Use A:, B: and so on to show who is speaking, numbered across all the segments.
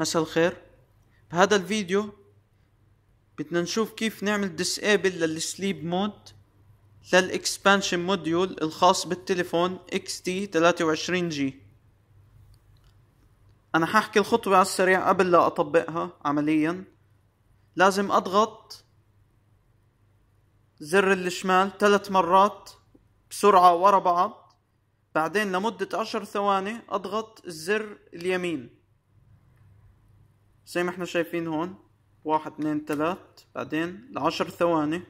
A: مساء الخير بهذا الفيديو بدنا نشوف كيف نعمل disable للسليب مود للاكسبانشن موديول الخاص بالتليفون XT23G انا ححكي الخطوة على السريع قبل لا اطبقها عمليا لازم اضغط زر الشمال ثلاث مرات بسرعة ورا بعض بعدين لمدة عشر ثواني اضغط الزر اليمين زي ما احنا شايفين هون واحد اتنين تلات بعدين لعشر ثواني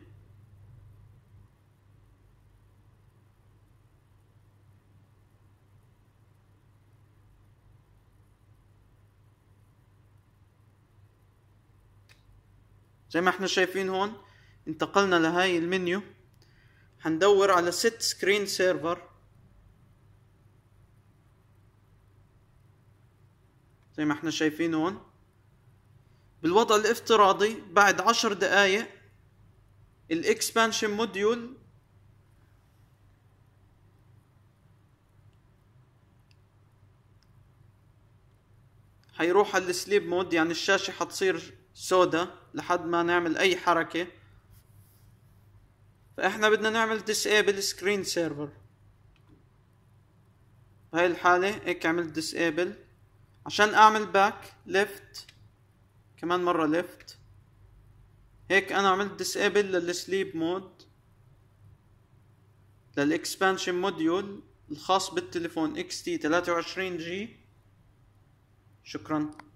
A: زي ما احنا شايفين هون انتقلنا لهاي المنيو هندور على ست سكرين سيرفر زي ما احنا شايفين هون بالوضع الافتراضي بعد عشر دقايق الاكسبانشن موديول حيروح على السليب مود يعني الشاشة حتصير سودا لحد ما نعمل اي حركة فاحنا بدنا نعمل disable screen server بهاي الحالة هيك عملت disable عشان اعمل باك left كمان مرة ليفت هيك انا عملت ديسابل للسليب مود للاكسبانشن موديول الخاص بالتليفون XT 23G شكرا